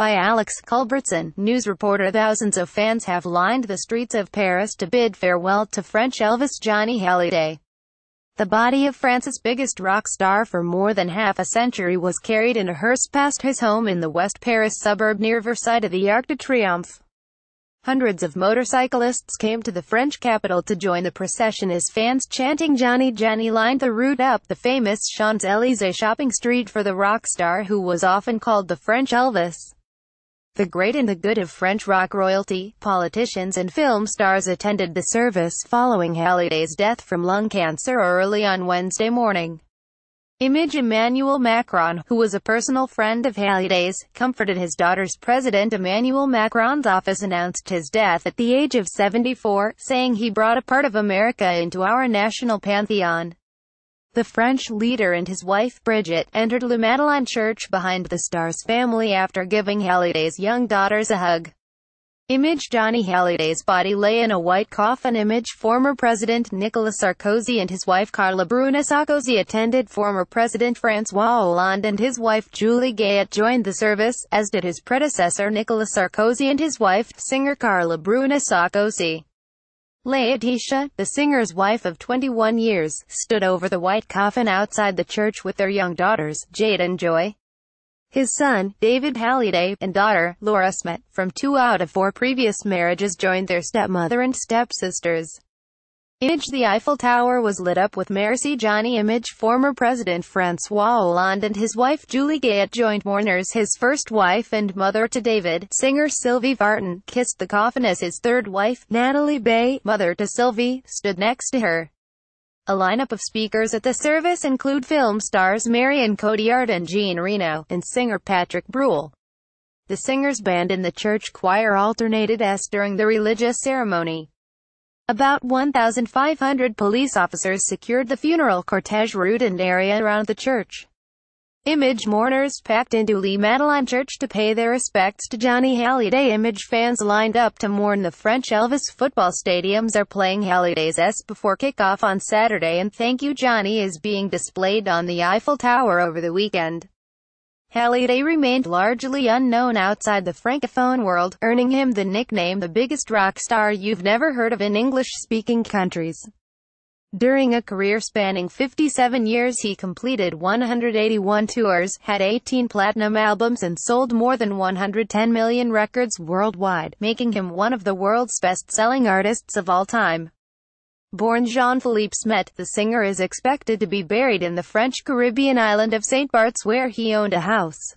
by Alex Culbertson, news reporter. Thousands of fans have lined the streets of Paris to bid farewell to French Elvis Johnny Hallyday. The body of France's biggest rock star for more than half a century was carried in a hearse past his home in the West Paris suburb near Versailles to the Arc de Triomphe. Hundreds of motorcyclists came to the French capital to join the procession as fans chanting Johnny Johnny lined the route up the famous Champs-Élysées shopping street for the rock star who was often called the French Elvis. The great and the good of French rock royalty, politicians and film stars attended the service following Halliday's death from lung cancer early on Wednesday morning. Image Emmanuel Macron, who was a personal friend of Halliday's, comforted his daughter's President Emmanuel Macron's office announced his death at the age of 74, saying he brought a part of America into our national pantheon. The French leader and his wife, Brigitte, entered Le Madeleine Church behind the star's family after giving Halliday's young daughters a hug. Image Johnny Halliday's body lay in a white coffin image former President Nicolas Sarkozy and his wife Carla Bruna Sarkozy attended former President Francois Hollande and his wife Julie Gayet joined the service, as did his predecessor Nicolas Sarkozy and his wife, singer Carla Bruna Sarkozy. Laetitia, the singer's wife of 21 years, stood over the white coffin outside the church with their young daughters, Jade and Joy, his son, David Halliday, and daughter, Laura Smet, from two out of four previous marriages joined their stepmother and stepsisters. Image The Eiffel Tower was lit up with Merci Johnny Image Former President Francois Hollande and his wife Julie Gayet joined mourners His first wife and mother to David, singer Sylvie Vartan, kissed the coffin as his third wife, Natalie Bay, mother to Sylvie, stood next to her. A lineup of speakers at the service include film stars Marion Cotillard and Jean Reno, and singer Patrick Bruhl. The singer's band and the church choir alternated as during the religious ceremony. About 1,500 police officers secured the funeral cortege route and area around the church. Image mourners packed into Lee Madeline Church to pay their respects to Johnny Halliday. Image fans lined up to mourn the French Elvis football stadiums are playing Halliday's S before kickoff on Saturday and Thank You Johnny is being displayed on the Eiffel Tower over the weekend. Halliday remained largely unknown outside the francophone world, earning him the nickname the biggest rock star you've never heard of in English-speaking countries. During a career spanning 57 years he completed 181 tours, had 18 platinum albums and sold more than 110 million records worldwide, making him one of the world's best-selling artists of all time. Born Jean-Philippe Smet, the singer is expected to be buried in the French Caribbean island of Saint Barts where he owned a house.